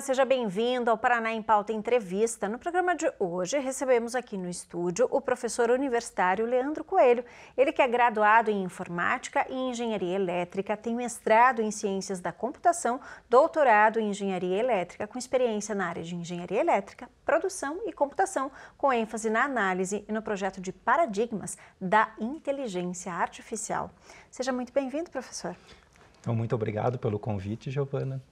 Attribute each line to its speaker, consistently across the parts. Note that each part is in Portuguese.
Speaker 1: seja bem-vindo ao Paraná em Pauta Entrevista. No programa de hoje, recebemos aqui no estúdio o professor universitário Leandro Coelho. Ele que é graduado em Informática e Engenharia Elétrica, tem mestrado em Ciências da Computação, doutorado em Engenharia Elétrica, com experiência na área de Engenharia Elétrica, Produção e Computação, com ênfase na análise e no projeto de paradigmas da inteligência artificial. Seja muito bem-vindo, professor.
Speaker 2: Então, muito obrigado pelo convite, Giovana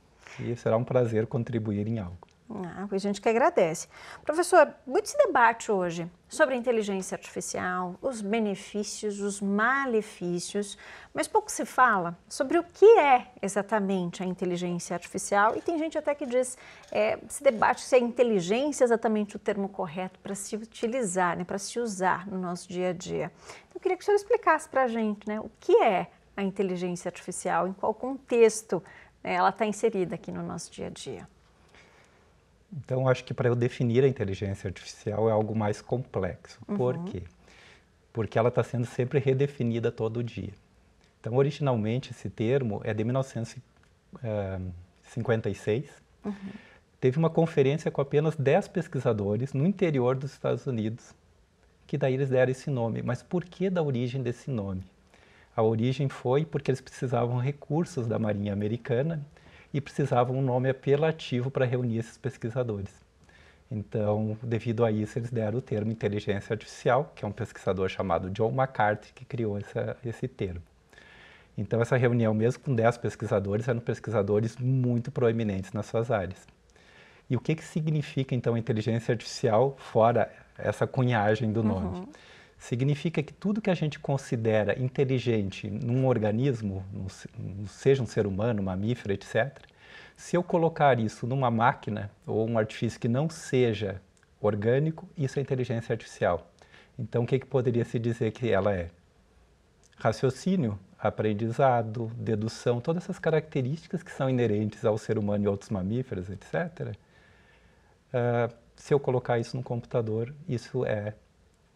Speaker 2: e será um prazer contribuir em algo.
Speaker 1: Ah, a gente que agradece. Professor, muito se debate hoje sobre inteligência artificial, os benefícios, os malefícios, mas pouco se fala sobre o que é exatamente a inteligência artificial. E tem gente até que diz, é, se debate se é inteligência exatamente o termo correto para se utilizar, né, para se usar no nosso dia a dia. Então, eu queria que o senhor explicasse para a gente né, o que é a inteligência artificial, em qual contexto né? ela está inserida aqui no nosso dia a dia.
Speaker 2: Então, acho que para eu definir a inteligência artificial é algo mais complexo. Uhum. Por quê? Porque ela está sendo sempre redefinida todo dia. Então, originalmente, esse termo é de 1956. Uhum. Teve uma conferência com apenas 10 pesquisadores no interior dos Estados Unidos, que daí eles deram esse nome. Mas por que da origem desse nome? A origem foi porque eles precisavam recursos da Marinha Americana e precisavam um nome apelativo para reunir esses pesquisadores. Então, devido a isso, eles deram o termo inteligência artificial, que é um pesquisador chamado John McCarthy que criou essa, esse termo. Então, essa reunião, mesmo com 10 pesquisadores, eram pesquisadores muito proeminentes nas suas áreas. E o que, que significa, então, inteligência artificial, fora essa cunhagem do nome? Uhum significa que tudo que a gente considera inteligente num organismo, seja um ser humano, mamífero, etc., se eu colocar isso numa máquina ou um artifício que não seja orgânico, isso é inteligência artificial. Então, o que, que poderia se dizer que ela é? Raciocínio, aprendizado, dedução, todas essas características que são inerentes ao ser humano e outros mamíferos, etc. Uh, ah, se eu colocar isso no computador, isso é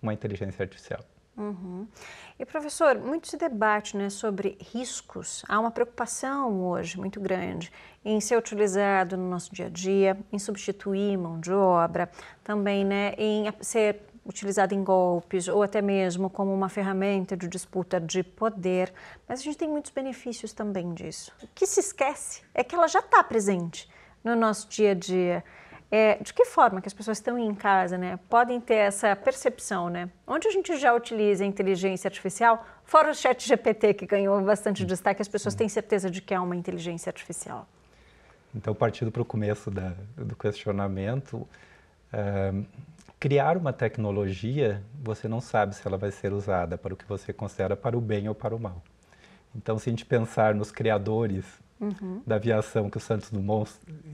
Speaker 2: uma inteligência artificial.
Speaker 1: Uhum. E professor, muito se debate né, sobre riscos. Há uma preocupação hoje muito grande em ser utilizado no nosso dia a dia, em substituir mão de obra, também né, em ser utilizado em golpes ou até mesmo como uma ferramenta de disputa de poder. Mas a gente tem muitos benefícios também disso. O que se esquece é que ela já está presente no nosso dia a dia. É, de que forma que as pessoas estão em casa, né, podem ter essa percepção, né? Onde a gente já utiliza a inteligência artificial, fora o chat GPT que ganhou bastante destaque, as pessoas têm certeza de que é uma inteligência artificial.
Speaker 2: Então, partindo para o começo da, do questionamento, eh, criar uma tecnologia, você não sabe se ela vai ser usada para o que você considera para o bem ou para o mal. Então, se a gente pensar nos criadores uhum. da aviação que o Santos Dumont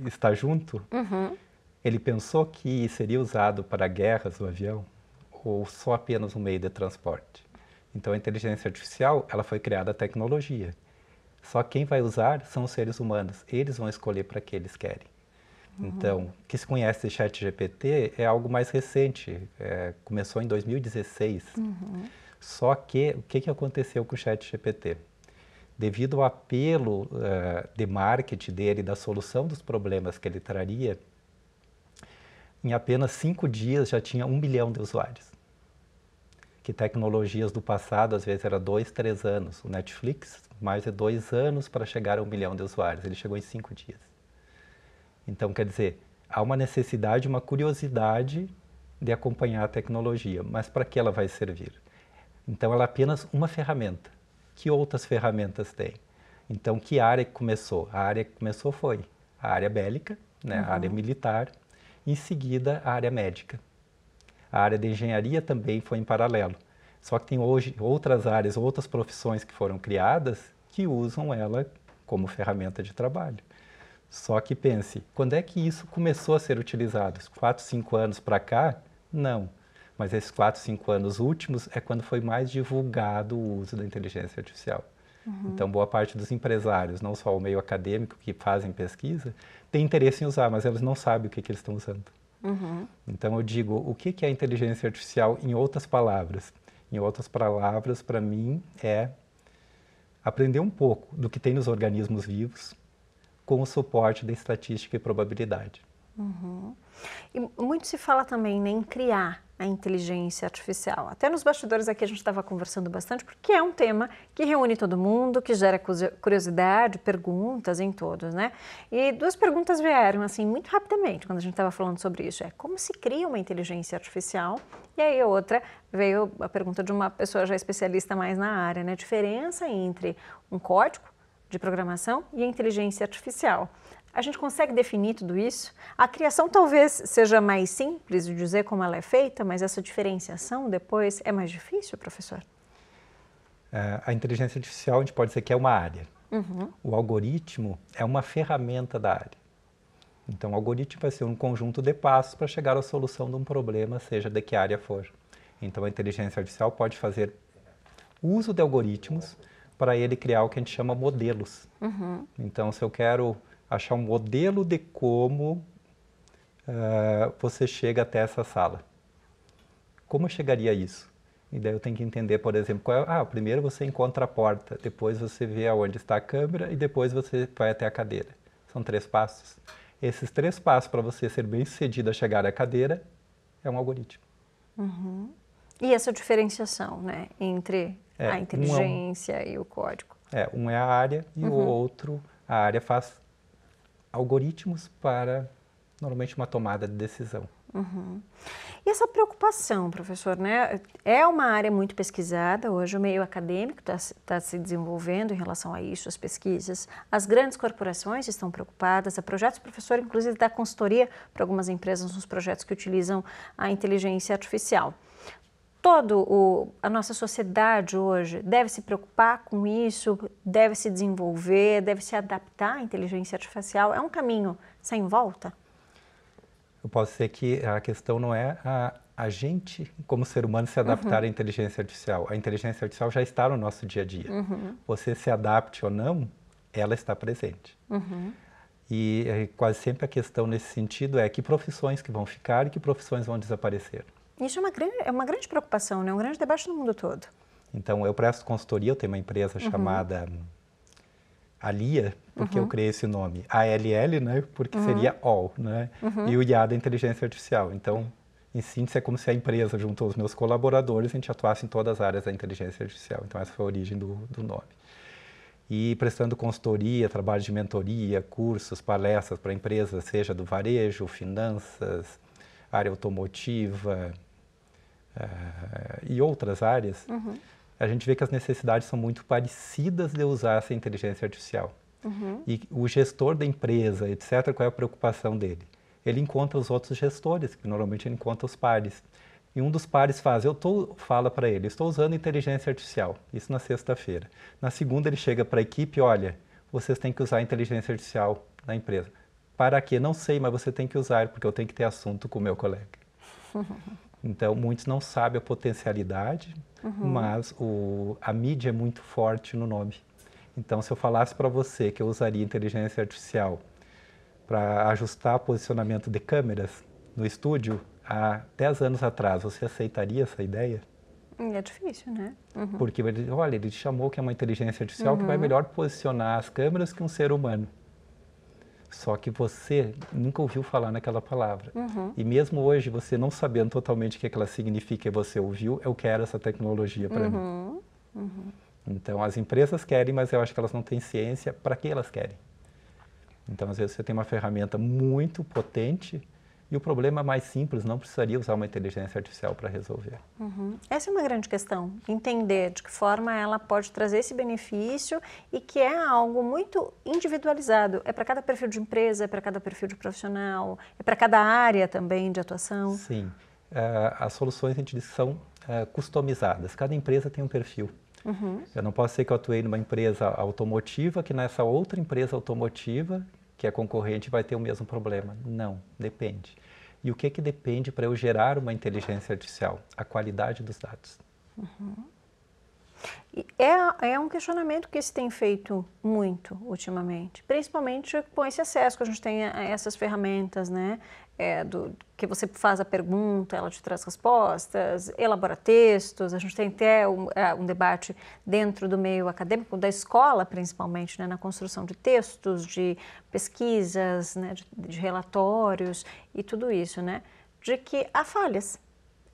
Speaker 2: está junto, uhum ele pensou que seria usado para guerras o avião ou só apenas um meio de transporte. Então a inteligência artificial, ela foi criada a tecnologia. Só quem vai usar são os seres humanos, eles vão escolher para que eles querem. Uhum. Então, que se conhece Chat GPT é algo mais recente, é, começou em 2016. Uhum. Só que o que, que aconteceu com o Chat GPT? devido ao apelo uh, de marketing dele, da solução dos problemas que ele traria, em apenas cinco dias já tinha um bilhão de usuários. Que tecnologias do passado, às vezes, era dois, três anos. O Netflix, mais de dois anos para chegar a um bilhão de usuários. Ele chegou em cinco dias. Então, quer dizer, há uma necessidade, uma curiosidade de acompanhar a tecnologia, mas para que ela vai servir? Então, ela é apenas uma ferramenta. Que outras ferramentas tem? Então, que área que começou? A área que começou foi a área bélica, né? Uhum. a área uhum. militar, em seguida a área médica. A área de engenharia também foi em paralelo. Só que tem hoje outras áreas, outras profissões que foram criadas que usam ela como ferramenta de trabalho. Só que pense, quando é que isso começou a ser utilizado? 4, 5 anos para cá? Não. Mas esses 4, 5 anos últimos é quando foi mais divulgado o uso da inteligência artificial. Uhum. Então, boa parte dos empresários, não só o meio acadêmico que fazem pesquisa, tem interesse em usar, mas eles não sabem o que, que eles estão usando. Uhum. Então, eu digo, o que, que é inteligência artificial em outras palavras? Em outras palavras, para mim, é aprender um pouco do que tem nos organismos vivos com o suporte da estatística e probabilidade.
Speaker 1: Uhum. E muito se fala também né, em criar a inteligência artificial. Até nos bastidores aqui a gente estava conversando bastante, porque é um tema que reúne todo mundo, que gera curiosidade, perguntas em todos, né? E duas perguntas vieram, assim, muito rapidamente, quando a gente estava falando sobre isso. É como se cria uma inteligência artificial? E aí a outra veio a pergunta de uma pessoa já especialista mais na área, né? A diferença entre um código de programação e a inteligência artificial. A gente consegue definir tudo isso? A criação talvez seja mais simples de dizer como ela é feita, mas essa diferenciação depois é mais difícil, professor?
Speaker 2: É, a inteligência artificial, a gente pode dizer que é uma área. Uhum. O algoritmo é uma ferramenta da área. Então, o algoritmo vai ser um conjunto de passos para chegar à solução de um problema, seja de que área for. Então, a inteligência artificial pode fazer uso de algoritmos para ele criar o que a gente chama modelos. Uhum. Então, se eu quero achar um modelo de como uh, você chega até essa sala. Como eu chegaria a isso? E daí eu tenho que entender, por exemplo, qual é, ah, primeiro você encontra a porta, depois você vê aonde está a câmera e depois você vai até a cadeira. São três passos. Esses três passos para você ser bem sucedido a chegar à cadeira é um algoritmo.
Speaker 1: Uhum. E essa diferenciação, né, entre é, a inteligência um é um, e o código?
Speaker 2: É, um é a área e uhum. o outro a área faz algoritmos para, normalmente, uma tomada de decisão.
Speaker 1: Uhum. E essa preocupação, professor, né? É uma área muito pesquisada hoje. O meio acadêmico está tá se desenvolvendo em relação a isso, as pesquisas. As grandes corporações estão preocupadas. Há projetos, professor, inclusive, da consultoria para algumas empresas nos projetos que utilizam a inteligência artificial todo o, a nossa sociedade hoje deve se preocupar com isso, deve se desenvolver, deve se adaptar à inteligência artificial? É um caminho sem volta?
Speaker 2: Eu posso dizer que a questão não é a, a gente, como ser humano, se adaptar uhum. à inteligência artificial. A inteligência artificial já está no nosso dia a dia. Uhum. Você se adapte ou não, ela está presente. Uhum. E, e é, quase sempre a questão nesse sentido é que profissões que vão ficar e que profissões vão desaparecer.
Speaker 1: Isso é uma grande, é uma grande preocupação, né? um grande debate no mundo todo.
Speaker 2: Então, eu presto consultoria, eu tenho uma empresa uhum. chamada Alia, porque uhum. eu criei esse nome. ALL, né? Porque uhum. seria All, né? Uhum. E o IA da inteligência artificial. Então, em síntese, é como se a empresa juntou os meus colaboradores e a gente atuasse em todas as áreas da inteligência artificial. Então, essa foi a origem do, do nome. E prestando consultoria, trabalho de mentoria, cursos, palestras para empresas, seja do varejo, finanças, área automotiva, eh, e outras áreas, uhum. a gente vê que as necessidades são muito parecidas de usar essa inteligência artificial. Uhum. E o gestor da empresa, etc., qual é a preocupação dele? Ele encontra os outros gestores, que normalmente ele encontra os pares. E um dos pares faz, eu tô, fala para ele, estou usando inteligência artificial. Isso na sexta-feira. Na segunda ele chega para a equipe, olha, vocês têm que usar inteligência artificial na empresa. Para quê? Não sei, mas você tem que usar, porque eu tenho que ter assunto com o meu colega. Então, muitos não sabem a potencialidade, uhum. mas o, a mídia é muito forte no nome. Então, se eu falasse para você que eu usaria inteligência artificial para ajustar posicionamento de câmeras no estúdio, há 10 anos atrás, você aceitaria essa ideia?
Speaker 1: Hum, é difícil, né? Uhum. Porque,
Speaker 2: olha, ele chamou que é uma inteligência artificial uhum. que vai uhum. melhor posicionar as câmeras que um ser humano. Só que você nunca ouviu falar naquela palavra. Uhum. E mesmo hoje, você não sabendo totalmente o que, é que ela significa e você ouviu, eu quero essa tecnologia para
Speaker 3: uhum. mim. Uhum.
Speaker 2: Então, as empresas querem, mas eu acho que elas não têm ciência para que elas querem. Então, às vezes, você tem uma ferramenta muito potente e o problema mais simples não precisaria usar uma inteligência artificial para resolver.
Speaker 1: Uhum. Essa é uma grande questão, entender de que forma ela pode trazer esse benefício e que é algo muito individualizado. É para cada perfil de empresa, é para cada perfil de profissional, é para cada área também de atuação.
Speaker 2: Sim, uh, as soluções a gente diz são uh, customizadas. Cada empresa tem um perfil. Uhum. Eu não posso ser que eu atuei numa empresa automotiva que nessa outra empresa automotiva que é concorrente, vai ter o mesmo problema. Não, depende. E o que, que depende para eu gerar uma inteligência artificial? A qualidade dos dados.
Speaker 1: Uhum. É, é, um questionamento que se tem feito muito ultimamente, principalmente com esse acesso que a gente tem a essas ferramentas, né? é, do, que você faz a pergunta, ela te traz respostas, elabora textos. A gente tem até um, é, um debate dentro do meio acadêmico, da escola principalmente, né, na construção de textos, de pesquisas, né, de, de, relatórios e tudo isso, né, de que há falhas.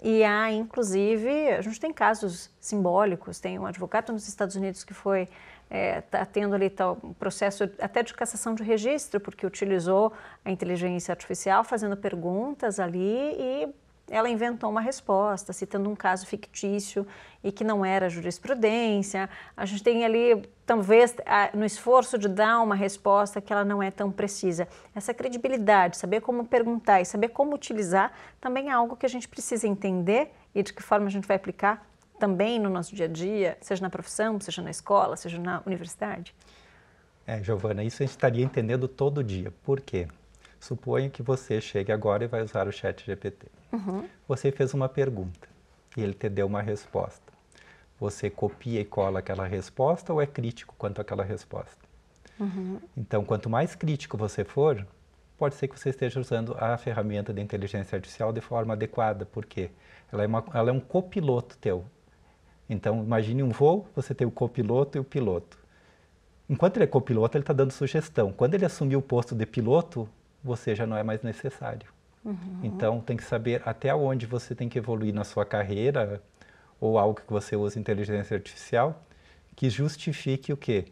Speaker 1: E há, inclusive, a gente tem casos simbólicos. Tem um advogado nos Estados Unidos que foi está é, tá tendo ali tal tá, um processo até de cassação de registro, porque utilizou a inteligência artificial fazendo perguntas ali e ela inventou uma resposta, citando um caso fictício e que não era jurisprudência. A gente tem ali, talvez, no esforço de dar uma resposta que ela não é tão precisa. Essa credibilidade, saber como perguntar e saber como utilizar, também é algo que a gente precisa entender e de que forma a gente vai aplicar também no nosso dia a dia, seja na profissão, seja na escola, seja na universidade?
Speaker 2: É, Giovana, isso a gente estaria entendendo todo dia. Por quê? Suponha que você chegue agora e vai usar o chat GPT. Uhum. Você fez uma pergunta e ele te deu uma resposta. Você copia e cola aquela resposta ou é crítico quanto àquela resposta? Uhum. Então, quanto mais crítico você for, pode ser que você esteja usando a ferramenta de inteligência artificial de forma adequada, porque ela é, uma, ela é um copiloto teu. Então, imagine um voo, você tem o copiloto e o piloto. Enquanto ele é copiloto, ele está dando sugestão. Quando ele assumir o posto de piloto, você já não é mais necessário. Uhum. Então, tem que saber até onde você tem que evoluir na sua carreira ou algo que você usa inteligência artificial que justifique o quê?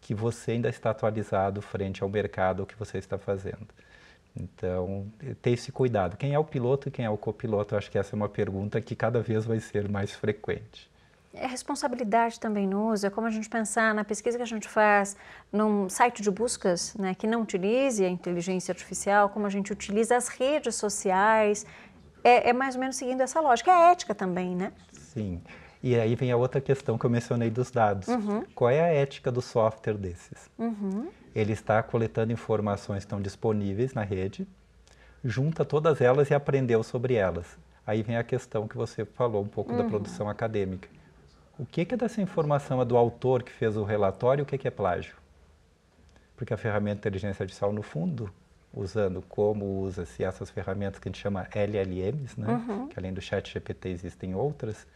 Speaker 2: Que você ainda está atualizado frente ao mercado o que você está fazendo. Então, ter esse cuidado. Quem é o piloto e quem é o copiloto? Eu acho que essa é uma pergunta que cada vez vai ser mais frequente.
Speaker 1: É responsabilidade também nos é como a gente pensar na pesquisa que a gente faz num site de buscas né, que não utilize a inteligência artificial, como a gente utiliza as redes sociais. É, é mais ou menos seguindo essa lógica. É ética também, né?
Speaker 2: Sim. E aí vem a outra questão que eu mencionei dos dados. Uhum. Qual é a ética do software desses? Uhum. Ele está coletando informações que estão disponíveis na rede, junta todas elas e aprendeu sobre elas. Aí vem a questão que você falou um pouco uhum. da produção acadêmica. O que, é dessa informação é do autor que fez o relatório, o que, é plágio? Porque a ferramenta de inteligência artificial, no fundo, usando como usa-se essas ferramentas que a gente chama LLMs, né? Uhum. que além do chat GPT existem outras,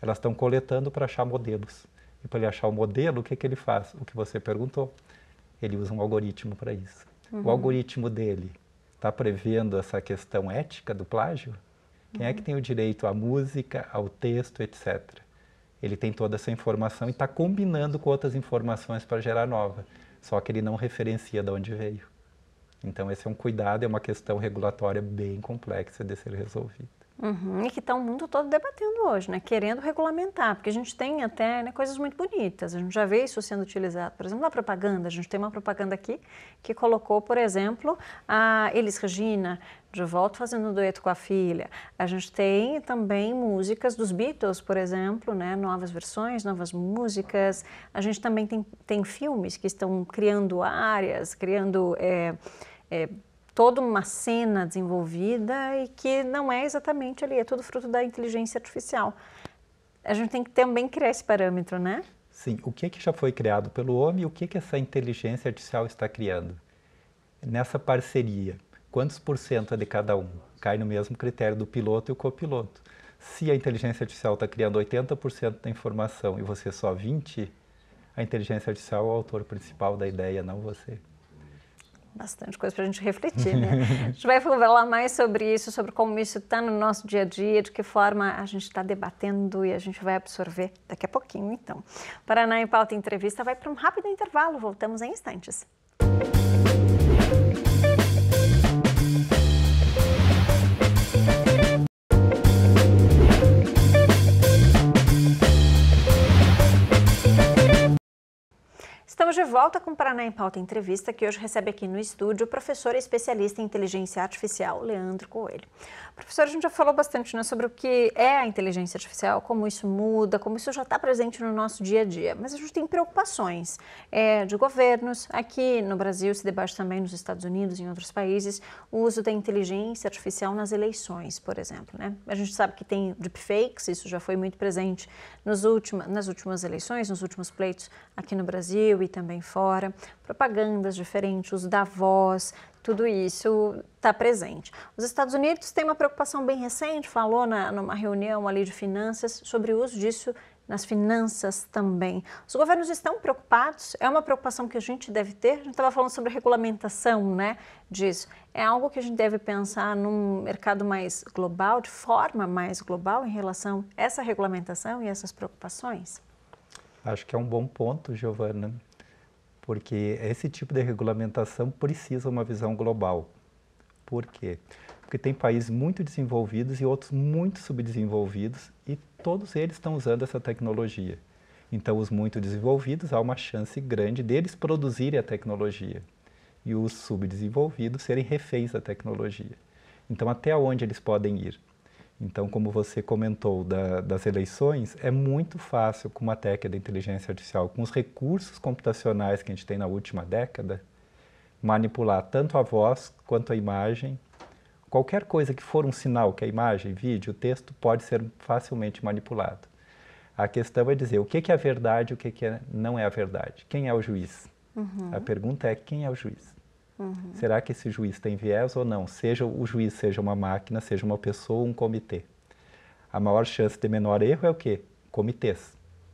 Speaker 2: elas estão coletando para achar modelos. E para ele achar o modelo, o que, que ele faz? O que você perguntou ele usa um algoritmo para isso. Uhum. O algoritmo dele está prevendo essa questão ética do plágio? Quem uhum. é que uhum. tem o direito à música, ao texto, etc. Ele tem toda essa informação e está combinando com outras informações para gerar nova. Só que ele não referencia de onde veio. Então, esse é um cuidado, é uma questão regulatória bem complexa de ser resolvida.
Speaker 1: Uhum, e que está o mundo todo debatendo hoje, né? querendo regulamentar, porque a gente tem até né, coisas muito bonitas, a gente já vê isso sendo utilizado, por exemplo, na propaganda, a gente tem uma propaganda aqui que colocou, por exemplo, a Elis Regina de volta fazendo um dueto com a filha, a gente tem também músicas dos Beatles, por exemplo, né? novas versões, novas músicas, a gente também tem, tem filmes que estão criando áreas, criando... É, é, toda uma cena desenvolvida e que não é exatamente ali, é tudo fruto da inteligência artificial. A gente tem que também criar esse parâmetro, né?
Speaker 2: Sim, o que, é que já foi criado pelo homem e o que, é que essa inteligência artificial está criando? Nessa parceria, quantos por cento é de cada um? Cai no mesmo critério do piloto e o copiloto. Se a inteligência artificial está criando 80% da informação e você só 20%, a inteligência artificial é o autor principal da ideia, não você
Speaker 1: bastante coisa para a gente refletir, né? a gente vai falar mais sobre isso, sobre como isso está no nosso dia a dia, de que forma a gente está debatendo e a gente vai absorver daqui a pouquinho, então. Paraná em Pauta Entrevista vai para um rápido intervalo, voltamos em instantes. Estamos de volta com o Paraná em Pauta Entrevista, que hoje recebe aqui no estúdio o professor e especialista em inteligência artificial, Leandro Coelho. Professor, a gente já falou bastante né, sobre o que é a inteligência artificial, como isso muda, como isso já está presente no nosso dia a dia. Mas a gente tem preocupações é, de governos. Aqui no Brasil se debate também nos Estados Unidos e em outros países o uso da inteligência artificial nas eleições, por exemplo. Né? A gente sabe que tem deepfakes, isso já foi muito presente nos nas últimas eleições, nos últimos pleitos aqui no Brasil e também fora. Propagandas diferentes, uso da voz, tudo isso está presente. Os Estados Unidos têm uma preocupação bem recente, falou na, numa reunião ali de finanças sobre o uso disso nas finanças também. Os governos estão preocupados, é uma preocupação que a gente deve ter. A gente estava falando sobre regulamentação né, disso. É algo que a gente deve pensar num mercado mais global, de forma mais global, em relação a essa regulamentação e essas preocupações?
Speaker 2: Acho que é um bom ponto, Giovana porque esse tipo de regulamentação precisa uma visão global. Por quê? Porque tem países muito desenvolvidos e outros muito subdesenvolvidos e todos eles estão usando essa tecnologia. Então, os muito desenvolvidos, há uma chance grande deles produzirem a tecnologia e os subdesenvolvidos serem reféns da tecnologia. Então, até onde eles podem ir? Então, como você comentou da, das eleições, é muito fácil com uma técnica da inteligência artificial, com os recursos computacionais que a gente tem na última década, manipular tanto a voz quanto a imagem. Qualquer coisa que for um sinal, que é imagem, vídeo, texto, pode ser facilmente manipulado. A questão é dizer o que é a verdade e o que é, não é a verdade. Quem é o juiz? Uhum. A pergunta é quem é o juiz?
Speaker 3: Uhum. Será
Speaker 2: que esse juiz tem viés ou não? Seja o juiz, seja uma máquina, seja uma pessoa, um comitê. A maior chance de menor erro é o quê? Comitês.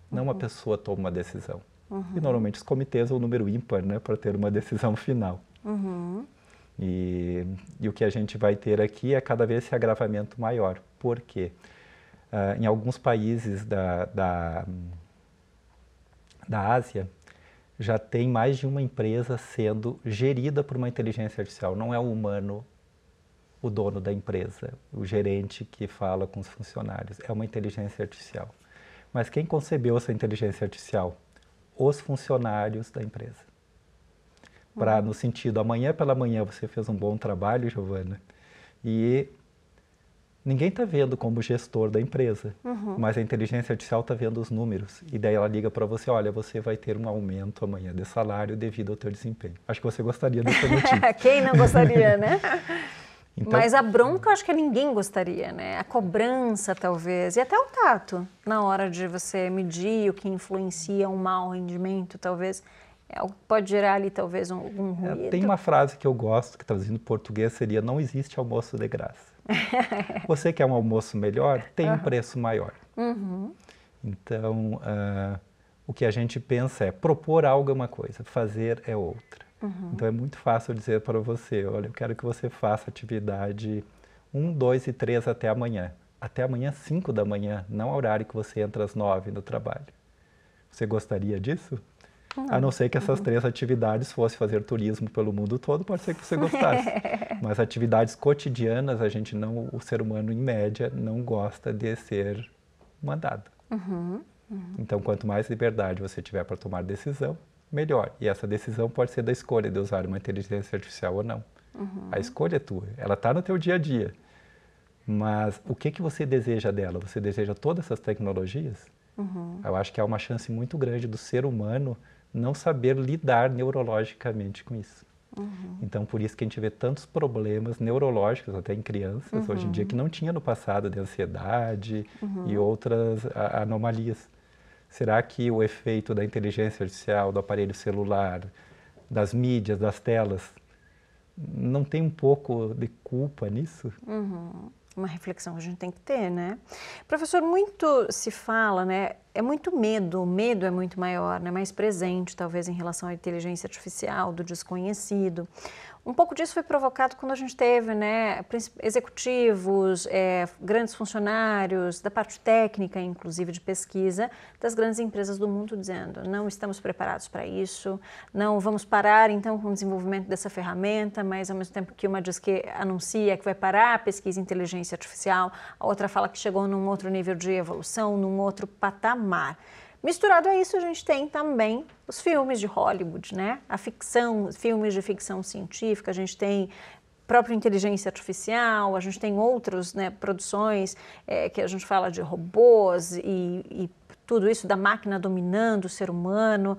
Speaker 2: Não uhum. uma pessoa toma uma decisão.
Speaker 3: Uhum. E normalmente
Speaker 2: os comitês são é o número ímpar, né, para ter uma decisão final.
Speaker 3: Uhum.
Speaker 2: E, e, o que a gente vai ter aqui é cada vez esse agravamento maior. Por quê? Uh, em alguns países da, da, da Ásia, já tem mais de uma empresa sendo gerida por uma inteligência artificial. Não é o humano o dono da empresa, o gerente que fala com os funcionários. É uma inteligência artificial. Mas quem concebeu essa inteligência artificial? Os funcionários da empresa. Para, hum. no sentido, amanhã pela manhã você fez um bom trabalho, Giovana, e ninguém está vendo como gestor da empresa, uhum. mas a inteligência artificial está vendo os números. E daí ela liga para você, olha, você vai ter um aumento amanhã de salário devido ao teu desempenho. Acho que você gostaria dessa notícia. Quem não gostaria, né?
Speaker 1: Então, mas a bronca, eu acho que ninguém gostaria, né? A cobrança, talvez, e até o tato, na hora de você medir o que influencia um mau rendimento, talvez. É pode gerar ali, talvez, um, um é, ruído. Tem uma
Speaker 2: frase que eu gosto, que traduzindo em português seria: Não existe almoço de graça. Você quer um almoço melhor, tem uhum. um preço maior. Uhum. Então, uh, o que a gente pensa é propor algo é uma coisa, fazer é outra. Uhum. Então, é muito fácil dizer para você: olha, eu quero que você faça atividade 1, 2 e 3 até amanhã. Até amanhã, 5 da manhã, não ao é horário que você entra às 9 no trabalho. Você gostaria disso? A não ser que essas uhum. três atividades fosse fazer turismo pelo mundo todo, pode ser que você gostasse. Mas atividades cotidianas, a gente não, o ser humano em média não gosta de ser mandado.
Speaker 3: Uhum, uhum.
Speaker 2: Então, quanto mais liberdade você tiver para tomar decisão, melhor. E essa decisão pode ser da escolha de usar uma inteligência artificial ou não. Uhum. A escolha é tua. Ela está no teu dia a dia. Mas o que que você deseja dela? Você deseja todas essas tecnologias? Uhum. Eu acho que há uma chance muito grande do ser humano não saber lidar neurologicamente com isso. Uhum. Então, por isso que a gente vê tantos problemas neurológicos, até em crianças, uhum. hoje em dia, uhum. que não tinha no passado, de ansiedade uhum. e outras a, anomalias. Será que o efeito da inteligência artificial, do aparelho celular, das mídias, das telas, não tem um pouco de culpa nisso?
Speaker 1: Uhum uma reflexão que a gente tem que ter, né? Professor, muito se fala, né? É muito medo, o medo é muito maior, né? Mais presente, talvez, em relação à inteligência artificial, do desconhecido. Um pouco disso foi provocado quando a gente teve né, executivos, é, grandes funcionários, da parte técnica, inclusive de pesquisa, das grandes empresas do mundo dizendo: não estamos preparados para isso, não vamos parar então com o desenvolvimento dessa ferramenta, mas ao mesmo tempo que uma diz que anuncia que vai parar a pesquisa em inteligência artificial, a outra fala que chegou num outro nível de evolução, num outro patamar. Misturado a isso, a gente tem também os filmes de Hollywood, né? A ficção, filmes de ficção científica, a gente tem própria inteligência artificial, a gente tem outras né, produções é, que a gente fala de robôs e, e, tudo isso da máquina dominando o ser humano.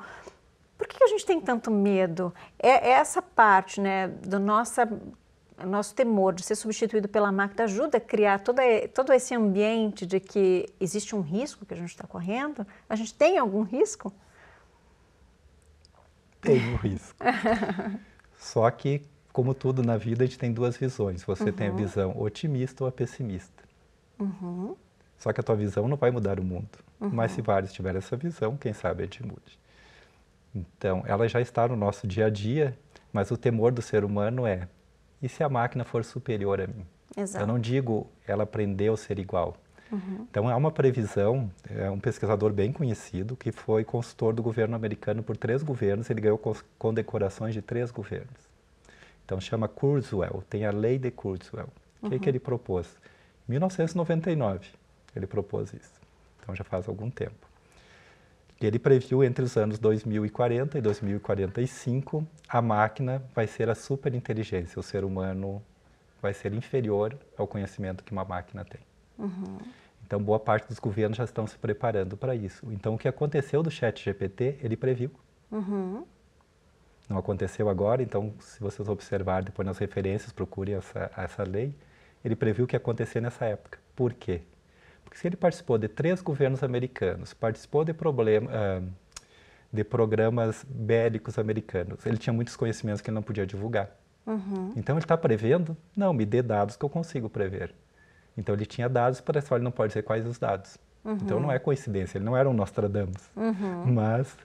Speaker 1: Por que a gente tem tanto medo? É, é essa parte né, da nossa o nosso temor de ser substituído pela máquina ajuda a criar toda, todo esse ambiente de que existe um risco que a gente está correndo? A gente tem algum risco?
Speaker 2: Tem um risco. Só que, como tudo na vida, a gente tem duas visões. Você uhum. tem a uhum. visão otimista ou a pessimista. Uhum. Só que a tua visão não vai mudar o mundo. Uhum. Mas se uhum. vários tiverem essa visão, quem sabe a gente mude. Então, ela já está no nosso dia a dia, mas o temor do ser humano é e se a máquina for superior a mim? Exato. Eu não digo ela aprendeu a ser igual. Uhum. Então, é uma previsão, é um pesquisador bem conhecido, que foi consultor do governo americano por três governos, ele ganhou condecorações de três governos. Então, chama Kurzweil, tem a lei de Kurzweil. O que, que uhum. ele propôs? Em 1999, ele propôs isso. Então, já faz algum tempo. Ele previu entre os anos 2040 e 2045 a máquina vai ser a superinteligência, o ser humano vai ser inferior ao conhecimento que uma máquina tem. Uhum. Então, boa parte dos governos já estão se preparando para isso. Então, o que aconteceu do chat GPT, ele previu. Uhum. Não aconteceu agora, então, se vocês observarem depois nas referências, procurem essa, essa lei, ele previu o que ia acontecer nessa época. Por quê? se ele participou de três governos americanos, participou de, problema, uh, de programas bélicos americanos, ele tinha muitos conhecimentos que ele não podia divulgar. Uhum. Então ele está prevendo? Não, me dê dados que eu consigo prever. Então ele tinha dados, para só ele não pode dizer quais os dados. Uhum. Então não uhum. é coincidência, ele não era um Nostradamus, uhum. mas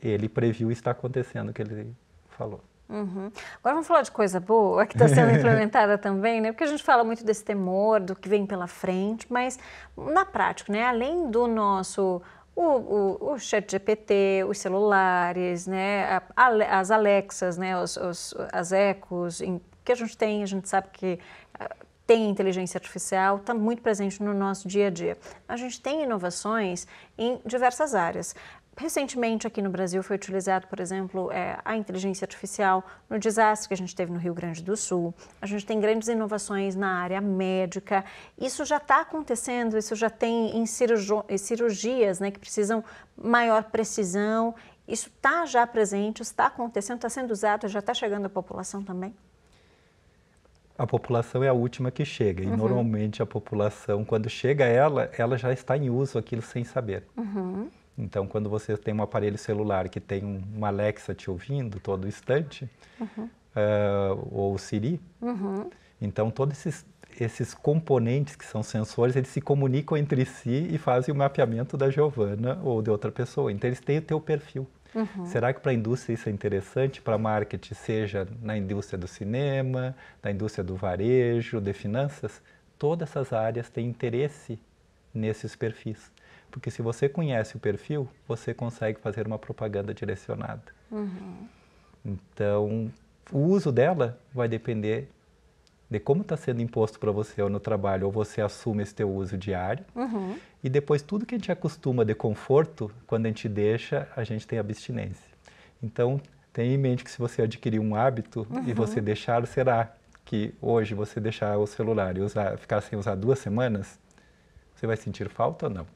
Speaker 2: ele previu e está acontecendo o que ele falou.
Speaker 1: Uhum. Agora vamos falar de coisa boa que está sendo implementada também, né? Porque a gente fala muito desse temor, do que vem pela frente, mas na prática, né? Além do nosso o, o, o chat GPT, os celulares, né? A, as Alexas, né? Os, os, as Ecos, que a gente tem, a gente sabe que ah, tem inteligência artificial, está muito presente no nosso dia a dia. A gente tem inovações em diversas áreas. Recentemente, aqui no Brasil, foi utilizado, por exemplo, é, a inteligência artificial no desastre que a gente teve no Rio Grande do Sul. A gente tem grandes inovações na área médica. Isso já está acontecendo, isso já tem em cirurgias né, que precisam maior precisão. Isso está já presente, está acontecendo, está sendo usado, já está chegando à população também?
Speaker 2: A população é a última que chega. E uhum. normalmente a população, quando chega ela, ela já está em uso aquilo sem saber. Uhum. Então, quando você tem um aparelho celular que tem uma Alexa te ouvindo todo instante, uhum. uh, ou Siri, uhum. então todos esses, esses componentes que são sensores, eles se comunicam entre si e fazem o mapeamento da Giovana ou de outra pessoa. Então, eles têm o teu perfil. Uhum. Será que para a indústria isso é interessante? Para a marketing, seja na indústria do cinema, na indústria do varejo, de finanças? Todas essas áreas têm interesse nesses perfis. Porque se você conhece o perfil, você consegue fazer uma propaganda direcionada. Uhum. Então, o uso dela vai depender de como está sendo imposto para você ou no trabalho, ou você assume esse teu uso diário. Uhum. E depois, tudo que a gente acostuma de conforto, quando a gente deixa, a gente tem abstinência. Então, tenha em mente que se você adquirir um hábito uhum. e você deixar, será que hoje você deixar o celular e usar, ficar sem usar duas semanas, você vai sentir falta ou não?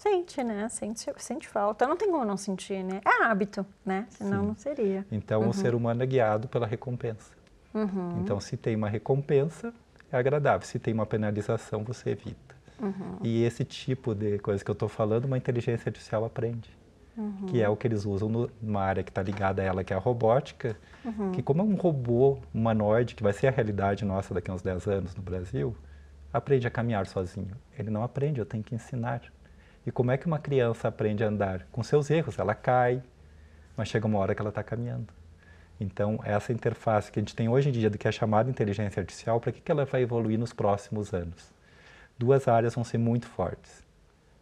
Speaker 1: Sente, né? Sente, sente falta. Não tem como não sentir, né? É hábito, né? Senão Sim. não seria. Então, uhum. o ser
Speaker 2: humano é guiado pela recompensa.
Speaker 1: Uhum. Então,
Speaker 2: se tem uma recompensa, é agradável. Se tem uma penalização, você evita. Uhum. E esse tipo de coisa que eu estou falando, uma inteligência artificial aprende. Uhum. Que é o que eles usam no, numa área que está ligada a ela, que é a robótica. Uhum. Que como é um robô humanoide, que vai ser a realidade nossa daqui a uns 10 anos no Brasil, aprende a caminhar sozinho. Ele não aprende, eu tenho que ensinar. E como é que uma criança aprende a andar? Com seus erros, ela cai, mas chega uma hora que ela está caminhando. Então, essa interface que a gente tem hoje em dia do que é chamada inteligência artificial, para que, que ela vai evoluir nos próximos anos? Duas áreas vão ser muito fortes.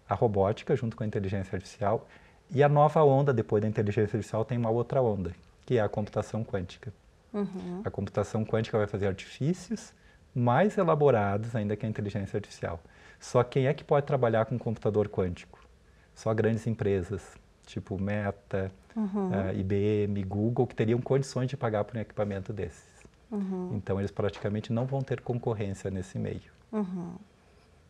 Speaker 2: A robótica, junto com a inteligência artificial, e a nova onda, depois da inteligência artificial, tem uma outra onda, que é a computação quântica. Uhum. A computação quântica vai fazer artifícios mais elaborados ainda que a inteligência artificial. Só quem é que pode trabalhar com computador quântico? Só grandes empresas, tipo Meta, uhum. uh, eh, IBM, Google, que teriam condições de pagar por um equipamento desses. Uhum. Então, eles praticamente não vão ter concorrência nesse meio. Uhum.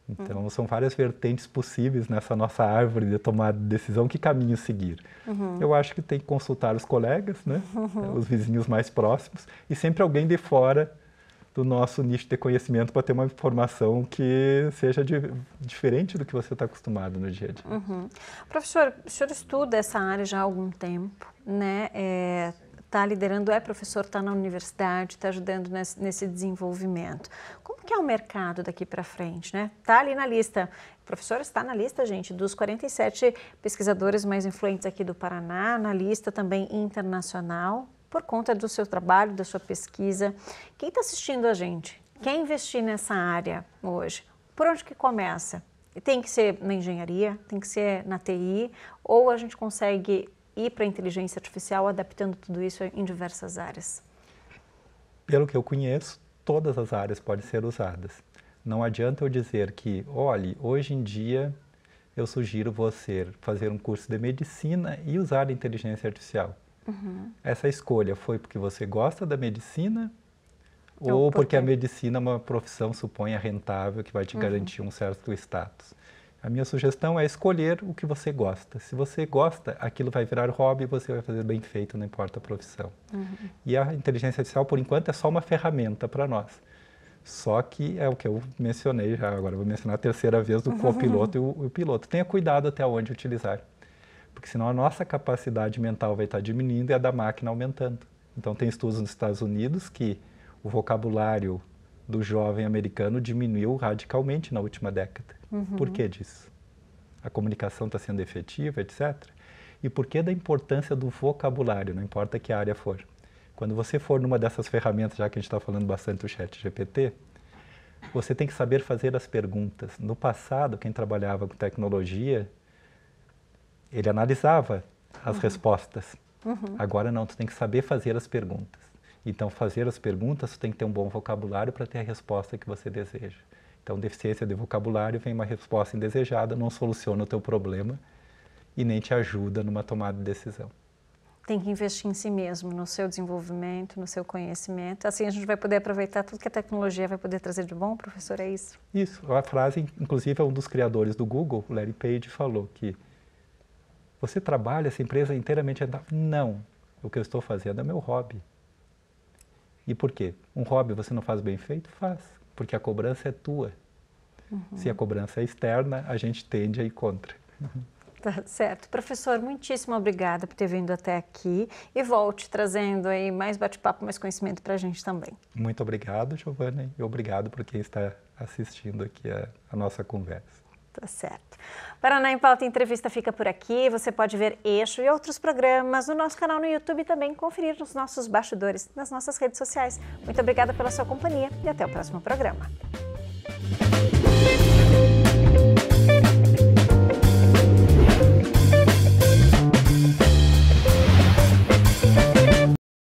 Speaker 2: Então, uhum. são várias vertentes possíveis nessa nossa árvore de tomar decisão que caminho seguir. Uhum. Eu acho que tem que consultar os colegas, né? Uhum. os vizinhos mais próximos, e sempre alguém de fora do nosso nicho de conhecimento para ter uma informação que seja de, diferente do que você está acostumado no dia a dia.
Speaker 1: Uhum. Professor, o senhor estuda essa área já há algum tempo, né? É está liderando, é professor, está na universidade, está ajudando nesse, nesse, desenvolvimento. Como que é o mercado daqui para frente, né? Está ali na lista, o professor está na lista, gente, dos 47 pesquisadores mais influentes aqui do Paraná, na lista também internacional, por conta do seu trabalho, da sua pesquisa. Quem está assistindo a gente? Quer investir nessa área hoje? Por onde que começa? Tem que ser na engenharia, tem que ser na TI, ou a gente consegue ir para a inteligência artificial adaptando tudo isso em diversas áreas?
Speaker 2: Pelo que eu conheço, todas as áreas podem ser usadas. Não adianta eu dizer que, olhe, hoje em dia eu sugiro você fazer um curso de medicina e usar a inteligência artificial Uhum. Essa escolha foi porque você gosta da medicina é ou, ou porque... porque... a medicina é uma profissão, suponha, é rentável, que vai te uhum. garantir um certo status? A minha sugestão é escolher o que você gosta. Se você gosta, aquilo vai virar hobby e você vai fazer bem feito, não importa a profissão. Uhum. E a inteligência artificial, por enquanto, é só uma ferramenta para nós. Só que é o que eu mencionei já, agora vou mencionar a terceira vez do copiloto e o, o piloto. Tenha cuidado até onde utilizar porque senão a nossa capacidade mental vai estar diminuindo e a da máquina aumentando. Então, tem estudos nos Estados Unidos que o vocabulário do jovem americano diminuiu radicalmente na última década. Uhum. Por que disso? A comunicação está sendo efetiva, etc. E por que da importância do vocabulário, não importa que área for? Quando você for numa dessas ferramentas, já que a gente está falando bastante do chat GPT, você tem que saber fazer as perguntas. No passado, quem trabalhava com tecnologia ele analisava as uhum. respostas. Uhum. Agora não, tu tem que saber fazer as perguntas. Então, fazer as perguntas, tu tem que ter um bom vocabulário para ter a resposta que você deseja. Então, deficiência de vocabulário vem uma resposta indesejada, não soluciona o teu problema e nem te ajuda numa tomada de decisão.
Speaker 1: Tem que investir em si mesmo, no seu desenvolvimento, no seu conhecimento. Assim a gente vai poder aproveitar tudo que a tecnologia vai poder trazer de bom, professor, é isso?
Speaker 2: Isso. A frase, inclusive, é um dos criadores do Google, Larry Page, falou que você trabalha, essa empresa é inteiramente Não. O que eu estou fazendo é meu hobby. E por quê? Um hobby você não faz bem feito? Faz. Porque a cobrança é tua. Uhum. Se a cobrança é externa, a gente tende a ir contra. Uhum.
Speaker 1: Tá certo. Professor, muitíssimo obrigada por ter vindo até aqui e volte trazendo aí mais bate-papo, mais conhecimento para a gente também.
Speaker 2: Muito obrigado, Giovana, e obrigado por quem está assistindo aqui a, a nossa conversa.
Speaker 1: Tá certo. Paraná em Pauta Entrevista fica por aqui. Você pode ver Eixo e outros programas no nosso canal no YouTube e também conferir nos nossos bastidores nas nossas redes sociais. Muito obrigada pela sua companhia e até o próximo programa.